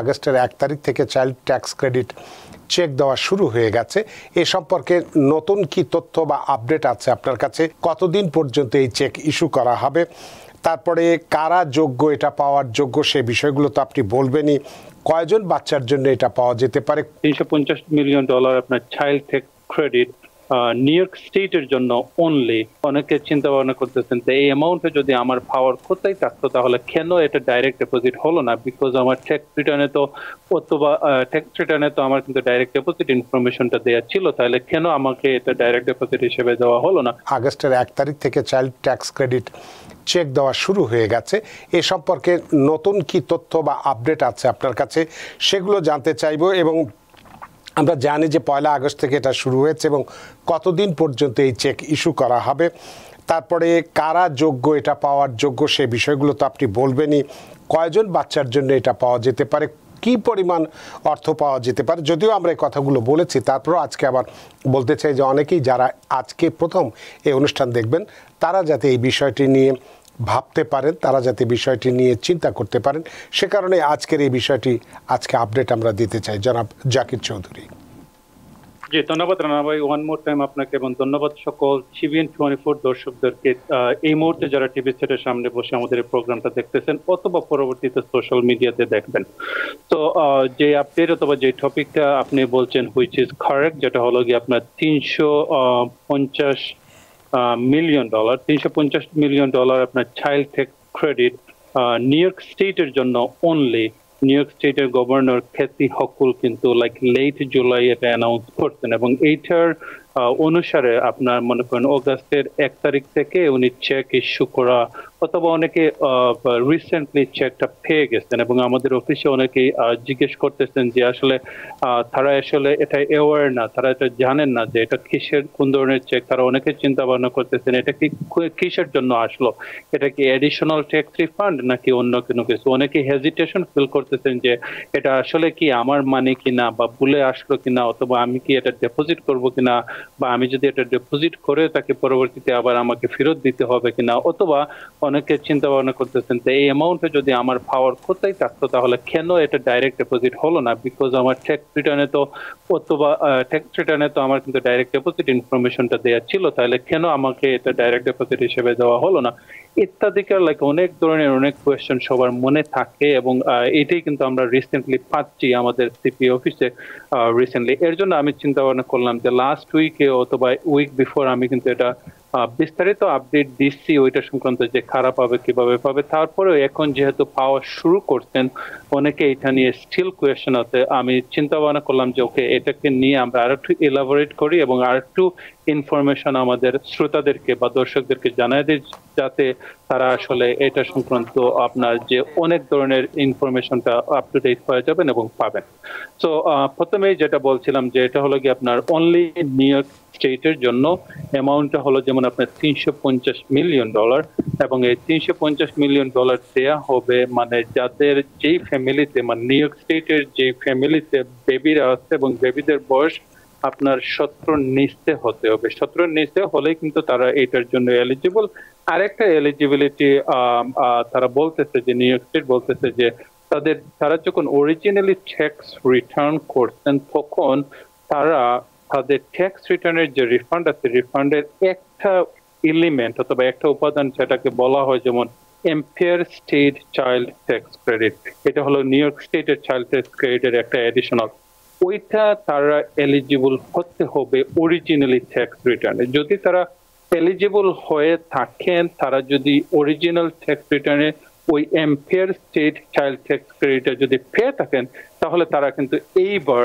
আগস্টের এক তারিখ থেকে চাইল্ড ট্যাক্স ক্রেডিট চেক দেওয়া শুরু হয়ে গেছে এ সম্পর্কে নতুন কি তথ্য বা আপডেট আছে আপনার কাছে কতদিন পর্যন্ত এই চেক ইস্যু করা হবে তারপরে কারা যোগ্য এটা পাওয়ার যোগ্য সে বিষয়গুলো তো আপনি বলবেনই কয়জন বাচ্চার জন্য এটা পাওয়া যেতে পারে তিনশো মিলিয়ন ডলার আপনার চাইল্ড ক্রেডিট নিউ ইয়র্ক স্টেটের জন্য অনলি অনেকে চিন্তা ভাবনা করতেছেন যে এই অ্যামাউন্টে যদি আমার পাওয়ার কোথায় থাকতো তাহলে কেন এটা ডাইরেক্ট ডিপোজিট হলো না বিকজ আমার ট্যাক্স রিটার্নে তো অথবা ট্যাক্স রিটার্নে তো আমার কিন্তু ডাইরেক্ট ডিপোজিট ইনফরমেশনটা দেওয়া ছিল তাহলে কেন আমাকে এটা ডাইরেক্ট ডিপোজিট হিসেবে দেওয়া হলো না আগস্টের এক তারিখ থেকে চাইল্ড ট্যাক্স ক্রেডিট চেক দেওয়া শুরু হয়ে গেছে এ সম্পর্কে নতুন কি তথ্য বা আপডেট আছে আপনার কাছে সেগুলো জানতে চাইব এবং আমরা জানি যে পয়লা আগস্ট থেকে এটা শুরু হয়েছে এবং কতদিন পর্যন্ত এই চেক ইস্যু করা হবে তারপরে কারা যোগ্য এটা পাওয়ার যোগ্য সে বিষয়গুলো তো আপনি বলবেনই কয়জন বাচ্চার জন্য এটা পাওয়া যেতে পারে কি পরিমাণ অর্থ পাওয়া যেতে পারে যদিও আমরা এই কথাগুলো বলেছি তারপরও আজকে আবার বলতে চাই যে অনেকেই যারা আজকে প্রথম এই অনুষ্ঠান দেখবেন তারা যাতে এই বিষয়টি নিয়ে ভাবতে পারেন তারা যাতে বিষয়টি নিয়ে চিন্তা করতে পারেন সে কারণে আজকের এই বিষয়টি আজকে আপডেট আমরা দিতে চাই জনাব জাকির চৌধুরী জি ধন্যবাদ রানা ভাই ওয়ান মোর টাইম আপনাকে এবং ধন্যবাদ সকল সিবিএন টোয়েন্টি ফোর দর্শকদেরকে এই মুহূর্তে যারা টিভি সেটের সামনে বসে আমাদের এই প্রোগ্রামটা দেখতেছেন অথবা পরবর্তীতে সোশ্যাল মিডিয়াতে দেখবেন তো যে আপডেট অথবা যে টপিকটা আপনি বলছেন হুইচ ইজ কারেক্ট যেটা হলো গিয়ে আপনার তিনশো পঞ্চাশ মিলিয়ন ডলার তিনশো পঞ্চাশ মিলিয়ন ডলার আপনার চাইল্ড ক্রেডিট নিউ ইয়র্ক স্টেটের জন্য অনলি নিউ ইয়র্ক স্টেটের গভর্নর খ্যাতি হকুল কিন্তু লাইক লেট জুলাই এটা অ্যানাউন্স করছেন এবং এইটার অনুসারে আপনার মনে করেন অগাস্টের এক তারিখ থেকে উনি চেক ইস্যু করা অথবা অনেকে রিসেন্টলি চেকটা পেয়ে গেছেন এবং আমাদের অফিসে অনেকেই জিজ্ঞেস করতেছেন যে আসলে তারা আসলে এটা অ্যাওয়ার না তারা এটা জানেন না যে এটা কিসের কোন ধরনের চেক তারা অনেকে চিন্তা ভাবনা করতেছেন এটা কি কিসের জন্য আসলো এটা কি অ্যাডিশনাল ট্যাক্স রিফান্ড নাকি অন্য কোনো কিছু অনেকে হেজিটেশন ফিল করতেছেন যে এটা আসলে কি আমার মানে কিনা বা ভুলে আসলো কিনা অথবা আমি কি এটা ডিপোজিট করব কিনা বা আমি যদি এটা ডিপোজিট করে তাকে পরবর্তীতে আবার আমাকে ফেরত দিতে হবে কিনা অথবা অনেকে চিন্তা ভাবনা করতেছেন যে এই অ্যামাউন্টে যদি আমার পাওয়ার কোথায় থাকতো তাহলে কেন এটা ডাইরেক্ট ডিপোজিট হলো না বিকজ আমার ট্যাক্স রিটার্নে তো অথবা ট্যাক্স রিটার্নে তো আমার কিন্তু ডাইরেক্ট ডিপোজিট ইনফরমেশনটা দেওয়া ছিল তাহলে কেন আমাকে এটা ডাইরেক্ট ডিপোজিট হিসেবে দেওয়া হলো না ইত্যাদি লাইক অনেক ধরনের অনেক কোয়েশ্চেন সবার মনে থাকে এবং এটাই কিন্তু আমরা রিসেন্টলি পাচ্ছি আমাদের সিপি অফিসে রিসেন্টলি এর জন্য আমি চিন্তা ভাবনা করলাম যে লাস্ট উইকে অথবা উইক বিফোর আমি কিন্তু এটা বিস্তারিত আপডেট দিচ্ছি ওইটা সংক্রান্ত যে খারাপ হবে কিভাবে পাবে তারপরে এখন যেহেতু পাওয়া শুরু করছেন অনেকে এটা নিয়ে স্টিল কোয়েশন আছে আমি চিন্তা ভাবনা করলাম যে ওকে এটাকে নিয়ে আমরা আর একটু এলাবোরেট করি এবং আর একটু ইনফরমেশন আমাদের শ্রোতাদেরকে বা দর্শকদেরকে জানাই দিই যাতে তারা আসলে এটা সংক্রান্ত আপনার যে অনেক ধরনের ইনফরমেশনটা আপ টু ডেট হয়ে যাবেন এবং পাবেন সো প্রথমেই যেটা বলছিলাম যে এটা হলো কি আপনার অনলি নিউ ইয়র্ক স্টেটের জন্য অ্যামাউন্টটা হলো যেমন আপনার তিনশো পঞ্চাশ মিলিয়ন ডলার এবং এই তিনশো পঞ্চাশ মিলিয়ন ডলার দেয়া হবে মানে যাদের যেই ফ্যামিলিতে মানে নিউ ইয়র্ক স্টেটের যে ফ্যামিলিতে বেবিরা আছে এবং বেবিদের বয়স আপনার সত্র নিচে হতে হবে সত্র নিচে হলে কিন্তু তারা এটার জন্য এলিজিবল আরেকটা এলিজিবিলিটি তারা বলতেছে যে নিউ স্টেট বলতেছে যে তাদের তারা যখন অরিজিনালি ট্যাক্স রিটার্ন করছেন তখন তারা তাদের ট্যাক্স রিটার্নের যে রিফান্ড আছে রিফান্ডের একটা এলিমেন্ট অথবা একটা উপাদান সেটাকে বলা হয় যেমন Empire state child tax credit এটা হলো নিউ ইয়র্ক স্টেটের চাইল্ড ট্যাক্স ক্রেডিটের একটা এডিশনাল ওইটা তারা এলিজিবল হতে হবে অরিজিনালি ট্যাক্স রিটার্নে যদি তারা এলিজিবল হয়ে থাকেন তারা যদি অরিজিনাল ট্যাক্স রিটার্নে ওই এমফেয়ার স্টেট চাইল্ড ট্যাক্স ক্রেডিটটা যদি পেয়ে থাকেন তাহলে তারা কিন্তু এইবার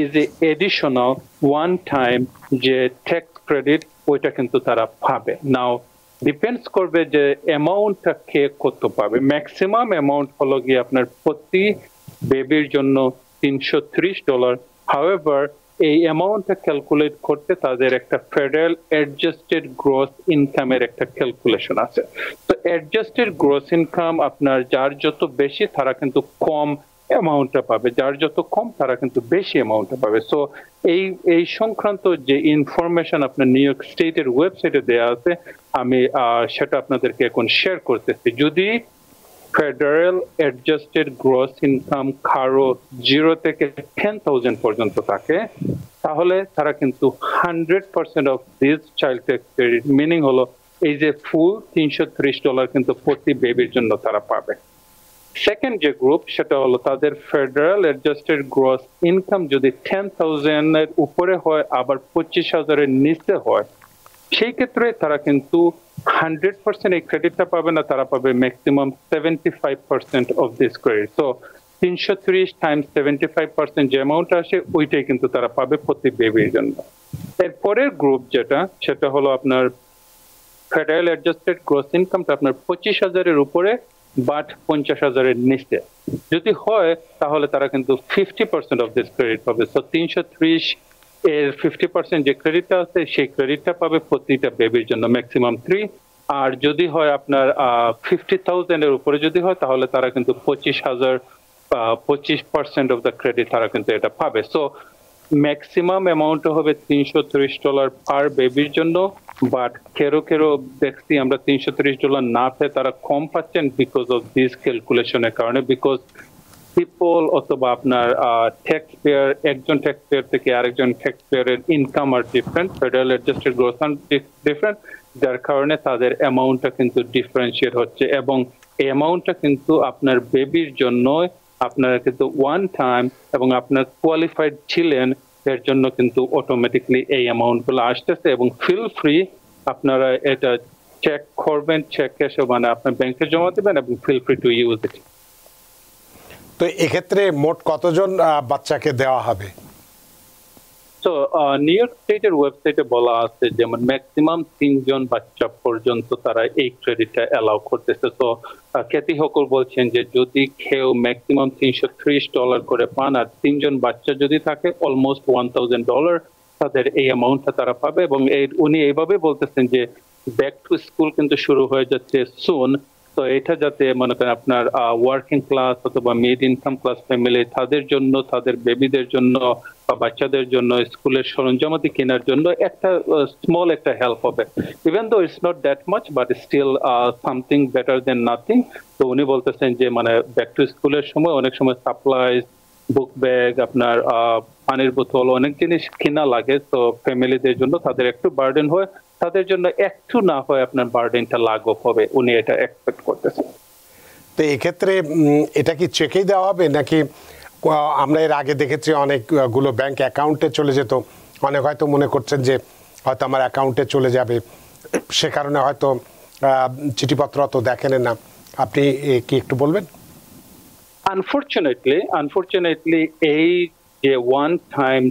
is a additional one time যে ট্যাক্স ক্রেডিট ওইটা কিন্তু তারা পাবে নাও ডিপেন্ডস করবে যে অ্যামাউন্টটা কে কত পাবে ম্যাক্সিমাম অ্যামাউন্ট হলো গিয়ে আপনার প্রতি বেবির জন্য তিনশো ডলার হাওয়েভার এই অ্যামাউন্টটা ক্যালকুলেট করতে তাদের একটা ফেডারেল অ্যাডজাস্টেড গ্রোথ ইনকামের একটা ক্যালকুলেশন আছে তো অ্যাডজাস্টেড গ্রোথ ইনকাম আপনার যার যত বেশি তারা কিন্তু কম অ্যামাউন্টটা পাবে যার যত কম তারা কিন্তু বেশি অ্যামাউন্টটা পাবে সো এই এই সংক্রান্ত যে ইনফরমেশন আপনার নিউ ইয়র্ক স্টেটের ওয়েবসাইটে দেওয়া আছে আমি সেটা আপনাদেরকে এখন শেয়ার করতেছি যদি ফেডারেল অ্যাডজাস্টেড গ্রস ইনকাম কারো জিরো থেকে টেন থাউজেন্ড পর্যন্ত থাকে তাহলে তারা কিন্তু hundred percent of this child tax credit meaning হলো এই যে ফুল তিনশো ত্রিশ ডলার কিন্তু প্রতি বেবির জন্য তারা পাবে সেকেন্ড যে গ্রুপ সেটা হলো তাদের ফেডারেল অ্যাডজাস্টেড গ্রস ইনকাম যদি টেন থাউজেন্ডের উপরে হয় আবার পঁচিশ হাজারের নিচে হয় সেই ক্ষেত্রে তারা কিন্তু হান্ড্রেড পার্সেন্ট এই ক্রেডিটটা পাবে না তারা পাবে maximum seventy five percent of this credit তো তিনশো টাইমস সেভেন্টি ফাইভ পার্সেন্ট যে অ্যামাউন্ট আসে ওইটাই কিন্তু তারা পাবে প্রতি বেবির জন্য এরপরের গ্রুপ যেটা সেটা হলো আপনার ফেডারেল অ্যাডজাস্টেড গ্রোস ইনকামটা আপনার পঁচিশ হাজারের উপরে বাট পঞ্চাশ হাজারের নিচে যদি হয় তাহলে তারা কিন্তু fifty percent of this credit পাবে তো তিনশো ত্রিশ এর ফিফটি পার্সেন্ট যে ক্রেডিটটা আছে সেই ক্রেডিটটা পাবে প্রতিটা বেবির জন্য ম্যাক্সিমাম থ্রি আর যদি হয় আপনার ফিফটি উপরে যদি হয় তাহলে তারা কিন্তু পঁচিশ হাজার পঁচিশ পার্সেন্ট অফ দ্য ক্রেডিট তারা কিন্তু এটা পাবে সো ম্যাক্সিমাম অ্যামাউন্ট হবে তিনশো ত্রিশ ডলার পার বেবির জন্য বাট কেরো কেরো দেখছি আমরা তিনশো ত্রিশ ডলার না পেয়ে তারা কম পাচ্ছেন বিকজ অফ দিস ক্যালকুলেশনের কারণে বিকজ পিপল অথবা আপনার ট্যাক্স পেয়ার একজন ট্যাক্স পেয়ার থেকে আরেকজন ট্যাক্স পেয়ারের ইনকাম আর different federal adjusted growth different যার কারণে তাদের অ্যামাউন্টটা কিন্তু ডিফারেন্সিয়েট হচ্ছে এবং এই অ্যামাউন্টটা কিন্তু আপনার বেবির জন্য আপনারা কিন্তু ওয়ান টাইম এবং আপনার কোয়ালিফাইড ছিলেন এর জন্য কিন্তু অটোমেটিকলি এই অ্যামাউন্টগুলো আসতেছে এবং ফিল ফ্রি আপনারা এটা চেক করবেন চেক এসে মানে আপনার ব্যাংকে জমা দেবেন এবং feel free to use it তো এক্ষেত্রে মোট কতজন বাচ্চাকে দেওয়া হবে তো নিউ ইয়র্ক স্টেটের ওয়েবসাইটে বলা আছে যেমন ম্যাক্সিমাম তিনজন বাচ্চা পর্যন্ত তারা এই ক্রেডিটটা অ্যালাউ করতেছে তো খ্যাতি বলছেন যে যদি কেউ ম্যাক্সিমাম তিনশো ত্রিশ ডলার করে পান আর তিনজন বাচ্চা যদি থাকে অলমোস্ট ওয়ান থাউজেন্ড ডলার তাদের এই অ্যামাউন্টটা তারা পাবে এবং উনি এইভাবে বলতেছেন যে ব্যাক টু স্কুল কিন্তু শুরু হয়ে যাচ্ছে সুন তো এটা যাতে মনে করেন আপনার ওয়ার্কিং ক্লাস অথবা মিড ইনকাম ক্লাস ফ্যামিলি তাদের জন্য তাদের বেবিদের জন্য বা বাচ্চাদের জন্য স্কুলের সরঞ্জামাতি কেনার জন্য একটা স্মল একটা হেল্প হবে even though it's not that much but still something better than nothing তো উনি বলতেছেন যে মানে ব্যাক টু স্কুলের সময় অনেক সময় সাপ্লাইজ বুক ব্যাগ আপনার পানির বোতল অনেক জিনিস কিনা লাগে তো ফ্যামিলিদের জন্য তাদের একটু বার্ডেন হয় তাদের জন্য একটু না হয় আপনার বার্ডেনটা লাঘব হবে উনি এটা এক্সপেক্ট করতেছেন তো এক্ষেত্রে এটা কি চেকেই দেওয়া হবে নাকি আমরা এর আগে দেখেছি অনেকগুলো ব্যাংক অ্যাকাউন্টে চলে যেত অনেক হয়তো মনে করছেন যে হয়তো আমার অ্যাকাউন্টে চলে যাবে সে কারণে হয়তো চিঠিপত্র অত দেখেন না আপনি কি একটু বলবেন আনফর্চুনেটলি আনফর্চুনেটলি এই যে ওয়ান টাইম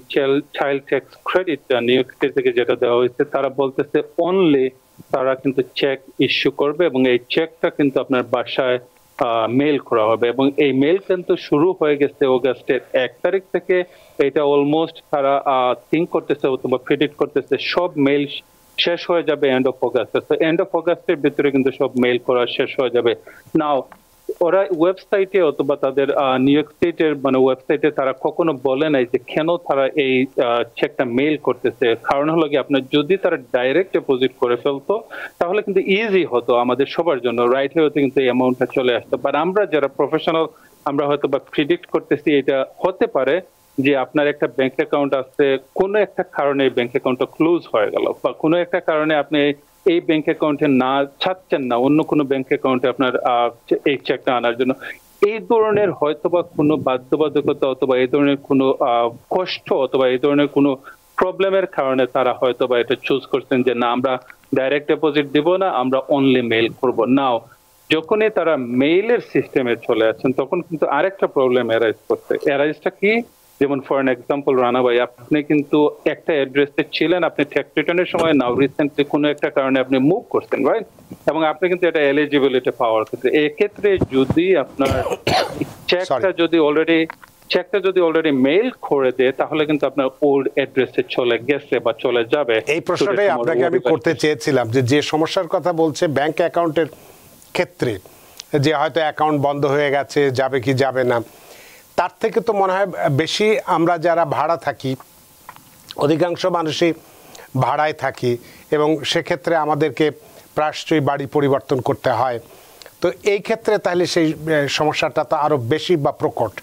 চাইল্ড ট্যাক্স ক্রেডিটটা নিউ ইয়র্ক থেকে যেটা দেওয়া হয়েছে তারা বলতেছে অনলি তারা কিন্তু চেক ইস্যু করবে এবং এই চেকটা কিন্তু আপনার বাসায় মেল করা হবে এবং এই মেল কিন্তু শুরু হয়ে গেছে অগাস্টের এক তারিখ থেকে এটা অলমোস্ট তারা থিঙ্ক করতেছে অথবা প্রেডিক্ট করতেছে সব মেল শেষ হয়ে যাবে এন্ড অফ অগাস্টে তো এন্ড অফ অগাস্টের ভিতরে কিন্তু সব মেল করা শেষ হয়ে যাবে নাও ওরা ওয়েবসাইটে অথবা তাদের নিউ মানে ওয়েবসাইটে তারা কখনো বলে নাই যে কেন তারা এই চেকটা মেইল করতেছে কারণ হলো কি আপনার যদি তারা ডাইরেক্ট ডিপোজিট করে ফেলতো তাহলে কিন্তু ইজি হতো আমাদের সবার জন্য রাইট হয়ে কিন্তু এই অ্যামাউন্টটা চলে আসতো বাট আমরা যারা প্রফেশনাল আমরা হয়তো বা প্রিডিক্ট করতেছি এটা হতে পারে যে আপনার একটা ব্যাংক অ্যাকাউন্ট আছে কোনো একটা কারণে ব্যাংক অ্যাকাউন্টটা ক্লোজ হয়ে গেল বা কোনো একটা কারণে আপনি এই ব্যাংক অ্যাকাউন্টে না ছাড়ছেন না অন্য কোনো ব্যাংক অ্যাকাউন্টে আপনার এই চেকটা আনার জন্য এই ধরনের হয়তোবা কোনো বাধ্যবাধকতা অথবা এই ধরনের কোনো কষ্ট অথবা এই ধরনের কোনো প্রবলেমের কারণে তারা হয়তোবা এটা চুজ করছেন যে না আমরা ডাইরেক্ট ডিপোজিট দিব না আমরা অনলি মেইল করব নাও যখনই তারা মেইলের সিস্টেমে চলে আসছেন তখন কিন্তু আরেকটা প্রবলেম এরাইজ করছে এরাইজটা কি যেমন ফর এন এক্সাম্পল রানা ভাই আপনি কিন্তু একটা অ্যাড্রেসে ছিলেন আপনি রিটার্নের সময় নাও রিসেন্টলি কোনো একটা কারণে আপনি মুভ করছেন রাইট এবং আপনি কিন্তু এটা এলিজিবিলিটি পাওয়ার ক্ষেত্রে এক্ষেত্রে যদি আপনার চেকটা যদি অলরেডি চেকটা যদি অলরেডি মেইল করে দেয় তাহলে কিন্তু আপনার ওল্ড অ্যাড্রেসে চলে গেছে বা চলে যাবে এই প্রশ্নটাই আপনাকে আমি করতে চেয়েছিলাম যে যে সমস্যার কথা বলছে ব্যাংক অ্যাকাউন্টের ক্ষেত্রে যে হয়তো অ্যাকাউন্ট বন্ধ হয়ে গেছে যাবে কি যাবে না তার থেকে তো মনে হয় বেশি আমরা যারা ভাড়া থাকি অধিকাংশ মানুষই ভাড়ায় থাকি এবং সেক্ষেত্রে আমাদেরকে প্রায়শই বাড়ি পরিবর্তন করতে হয় তো এই ক্ষেত্রে তাহলে সেই সমস্যাটা তো আরও বেশি বা প্রকট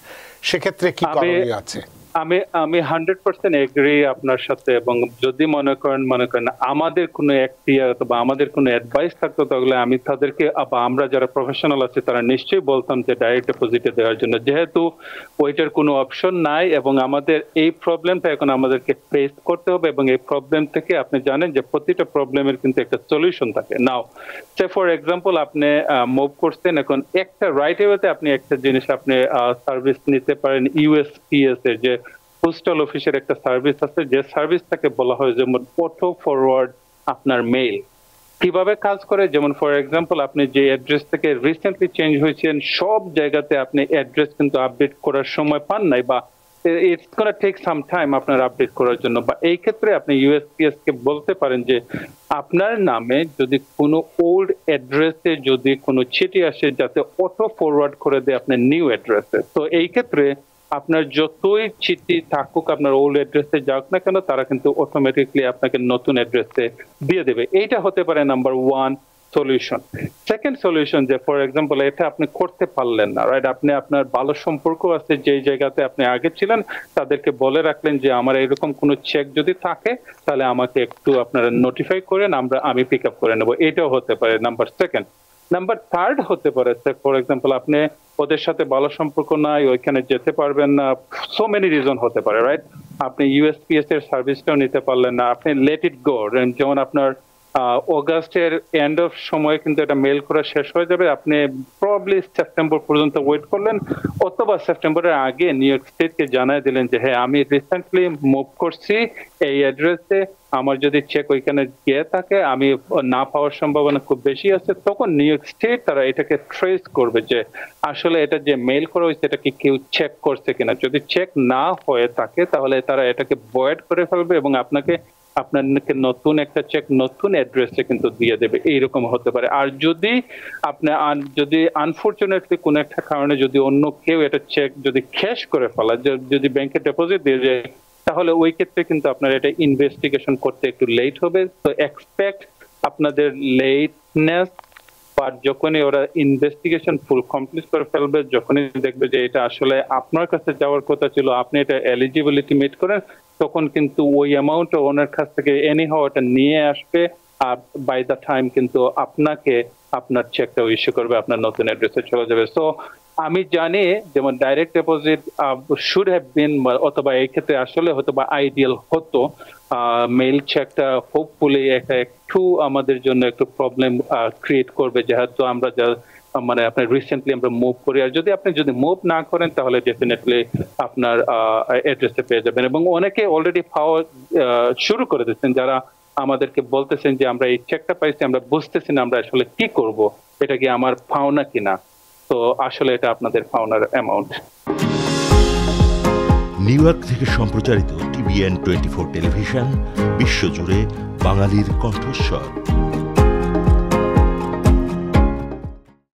সেক্ষেত্রে কি করণীয় আছে আমি আমি হান্ড্রেড পার্সেন্ট এগ্রি আপনার সাথে এবং যদি মনে করেন মনে করেন আমাদের কোনো এখতিয়ার অথবা আমাদের কোনো অ্যাডভাইস থাকতো তাহলে আমি তাদেরকে বা আমরা যারা প্রফেশনাল আছে তারা নিশ্চয়ই বলতাম যে ডাইরেক্ট ডিপোজিটে দেওয়ার জন্য যেহেতু ওইটার কোনো অপশন নাই এবং আমাদের এই প্রবলেমটা এখন আমাদেরকে ফেস করতে হবে এবং এই প্রবলেম থেকে আপনি জানেন যে প্রতিটা প্রবলেমের কিন্তু একটা সলিউশন থাকে নাও সে ফর এক্সাম্পল আপনি মুভ করছেন এখন একটা রাইট ওয়েতে আপনি একটা জিনিস আপনি সার্ভিস নিতে পারেন ইউএসপিএস এর যে পোস্টাল অফিসের একটা সার্ভিস আছে যে থেকে বলা হয় যেমন অটো ফরওয়ার্ড আপনার মেইল কিভাবে কাজ করে যেমন ফর এক্সাম্পল আপনি যে অ্যাড্রেস থেকে রিসেন্টলি চেঞ্জ হয়েছেন সব জায়গাতে আপনি অ্যাড্রেস কিন্তু আপডেট করার সময় পান নাই বা ইটস টেক সাম টাইম আপনার আপডেট করার জন্য বা এই ক্ষেত্রে আপনি ইউএসপিএস কে বলতে পারেন যে আপনার নামে যদি কোনো ওল্ড অ্যাড্রেসে যদি কোনো চিঠি আসে যাতে অটো ফরওয়ার্ড করে দেয় আপনার নিউ অ্যাড্রেসে তো এই ক্ষেত্রে আপনার যতই চিঠি থাকুক আপনার ওল্ড অ্যাড্রেসে যাক না কেন তারা কিন্তু অটোমেটিকলি আপনাকে নতুন অ্যাড্রেসে দিয়ে দেবে এইটা হতে পারে number one solution second solution যে ফর এক্সাম্পল এটা আপনি করতে পারলেন না রাইট আপনি আপনার ভালো সম্পর্ক আছে যে জায়গাতে আপনি আগে ছিলেন তাদেরকে বলে রাখলেন যে আমার এরকম কোন চেক যদি থাকে তাহলে আমাকে একটু আপনারা নোটিফাই করেন আমরা আমি পিক আপ করে নেবো এটাও হতে পারে নাম্বার সেকেন্ড নাম্বার থার্ড হতে পারে ফর এক্সাম্পল আপনি ওদের সাথে ভালো সম্পর্ক নাই ওইখানে যেতে পারবেন না সো মেনি রিজন হতে পারে রাইট আপনি ইউএসপিএস এর সার্ভিসটাও নিতে পারলেন না আপনি লেট ইট গো যেমন আপনার অগাস্টের এন্ড অফ সময় কিন্তু এটা মেল করা শেষ হয়ে যাবে আপনি প্রবলি সেপ্টেম্বর পর্যন্ত ওয়েট করলেন অথবা সেপ্টেম্বরের আগে নিউ ইয়র্ক স্টেটকে জানায় দিলেন যে হ্যাঁ আমি রিসেন্টলি মুভ করছি এই অ্যাড্রেসে আমার যদি চেক ওইখানে গিয়ে থাকে আমি না পাওয়ার সম্ভাবনা খুব বেশি আছে তখন নিউ ইয়র্ক স্টেট তারা এটাকে ট্রেস করবে যে আসলে এটা যে মেল করা হয়েছে এটা কি কেউ চেক করছে কিনা যদি চেক না হয়ে থাকে তাহলে তারা এটাকে বয়েড করে ফেলবে এবং আপনাকে আপনাকে নতুন একটা চেক নতুন অ্যাড্রেসে কিন্তু দিয়ে দেবে এইরকম হতে পারে আর যদি আপনি যদি আনফর্চুনেটলি কোনো একটা কারণে যদি অন্য কেউ এটা চেক যদি ক্যাশ করে ফেলা যদি ব্যাংকে ডিপোজিট দিয়ে যায় তাহলে ওই ক্ষেত্রে কিন্তু আপনার এটা ইনভেস্টিগেশন করতে একটু লেট হবে তো এক্সপেক্ট আপনাদের লেটনেস বা যখনই ওরা ইনভেস্টিগেশন ফুল কমপ্লিট করে ফেলবে যখনই দেখবে যে এটা আসলে আপনার কাছে যাওয়ার কথা ছিল আপনি এটা এলিজিবিলিটি মিট করেন তখন কিন্তু ওই অ্যামাউন্ট ওনার কাছ থেকে এনি হওয়াটা নিয়ে আসবে আর বাই দ্য টাইম কিন্তু আপনাকে আপনার চেকটা ইস্যু করবে আপনার নতুন অ্যাড্রেসে চলে যাবে সো আমি জানি যেমন direct deposit should have been অথবা এই ক্ষেত্রে আসলে হয়তো বা আইডিয়াল হতো মেইল চেকটা হোপফুলি একটা একটু আমাদের জন্য একটু প্রবলেম ক্রিয়েট করবে যেহেতু আমরা যা মানে আপনি রিসেন্টলি আমরা মুভ করি আর যদি আপনি যদি মুভ না করেন তাহলে ডেফিনেটলি আপনার অ্যাড্রেসে পেয়ে যাবেন এবং অনেকে অলরেডি পাওয়া শুরু করে দিচ্ছেন যারা আমাদেরকে বলতেছেন যে আমরা এই চেকটা পাইছি আমরা বুঝতেছি না আমরা আসলে কি করব এটা কি আমার পাওনা কিনা তো আসলে এটা আপনাদের পাওনার অ্যামাউন্ট নিউ ইয়র্ক থেকে সম্প্রচারিত টিভিএন টোয়েন্টি ফোর টেলিভিশন বিশ্বজুড়ে বাঙালির কণ্ঠস্বর